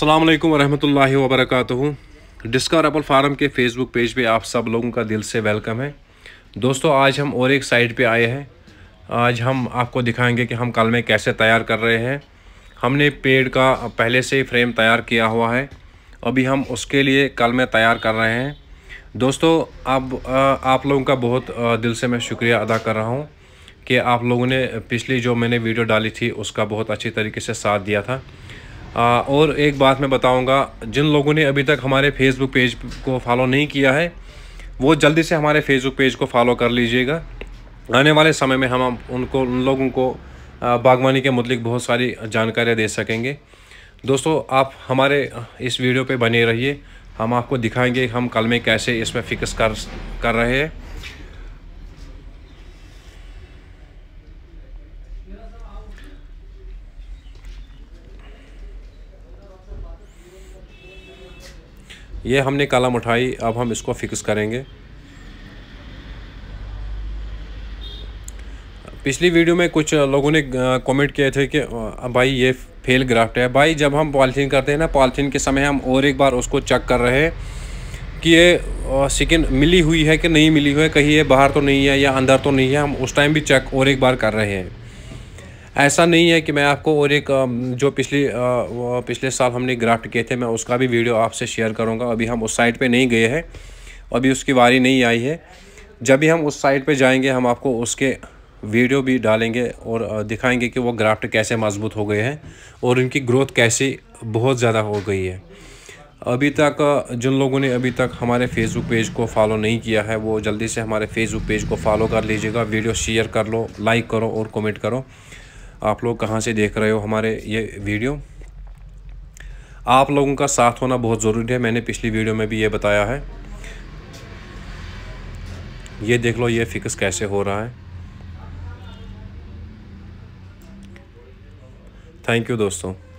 अस्सलाम वालेकुम रहमतुल्लाहि व बरकatuहू डिस्कवर एप्पल फार्म के फेसबुक पेज पे आप सब लोगों का दिल से वेलकम है दोस्तों आज हम और एक साइट पे आए हैं आज हम आपको दिखाएंगे कि हम कलमे कैसे तैयार कर रहे हैं हमने पेड़ का पहले से ही फ्रेम तैयार किया हुआ है अभी हम उसके लिए कलमे तैयार कर रहे हैं दोस्तों अब आप लोगों का बहुत दिल से मैं शुक्रिया अदा कर रहा हूँ कि आप लोगों ने पिछली जो मैंने वीडियो डाली थी उसका बहुत अच्छी तरीके से साथ दिया था आ, और एक बात मैं बताऊंगा जिन लोगों ने अभी तक हमारे फेसबुक पेज को फॉलो नहीं किया है वो जल्दी से हमारे फेसबुक पेज को फॉलो कर लीजिएगा आने वाले समय में हम उनको उन लोगों को बागवानी के मतलब बहुत सारी जानकारियाँ दे सकेंगे दोस्तों आप हमारे इस वीडियो पे बने रहिए हम आपको दिखाएंगे हम कल में कैसे इसमें फिक्स कर कर रहे हैं ये हमने कलम उठाई अब हम इसको फिक्स करेंगे पिछली वीडियो में कुछ लोगों ने कमेंट किए थे कि भाई ये फेल ग्राफ्ट है भाई जब हम पॉलीथीन करते हैं ना पॉलीथीन के समय हम और एक बार उसको चेक कर रहे हैं कि ये सिकिन मिली हुई है कि नहीं मिली हुई है कहीं ये बाहर तो नहीं है या अंदर तो नहीं है हम उस टाइम भी चेक और एक बार कर रहे हैं ऐसा नहीं है कि मैं आपको और एक जो पिछली पिछले साल हमने ग्राफ्ट किए थे मैं उसका भी वीडियो आपसे शेयर करूँगा अभी हम उस साइट पर नहीं गए हैं अभी उसकी वारी नहीं आई है जब भी हम उस साइट पर जाएंगे हम आपको उसके वीडियो भी डालेंगे और दिखाएंगे कि वो ग्राफ्ट कैसे मजबूत हो गए हैं और उनकी ग्रोथ कैसी बहुत ज़्यादा हो गई है अभी तक जिन लोगों ने अभी तक हमारे फेसबुक पेज को फॉलो नहीं किया है वो जल्दी से हमारे फेसबुक पेज को फॉलो कर लीजिएगा वीडियो शेयर कर लो लाइक करो और कमेंट करो आप लोग कहाँ से देख रहे हो हमारे ये वीडियो आप लोगों का साथ होना बहुत ज़रूरी है मैंने पिछली वीडियो में भी ये बताया है ये देख लो ये फिक्स कैसे हो रहा है थैंक यू दोस्तों